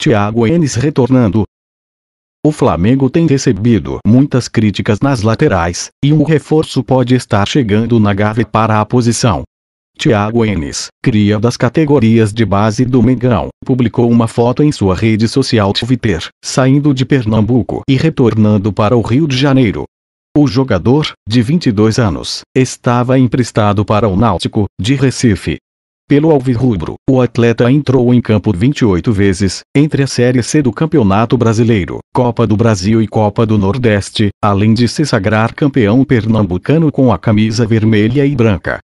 Thiago Enes retornando. O Flamengo tem recebido muitas críticas nas laterais, e um reforço pode estar chegando na gave para a posição. Tiago Enes, cria das categorias de base do Mengão, publicou uma foto em sua rede social Twitter, saindo de Pernambuco e retornando para o Rio de Janeiro. O jogador, de 22 anos, estava emprestado para o Náutico, de Recife, pelo Alvirrubro, o atleta entrou em campo 28 vezes, entre a Série C do Campeonato Brasileiro, Copa do Brasil e Copa do Nordeste, além de se sagrar campeão pernambucano com a camisa vermelha e branca.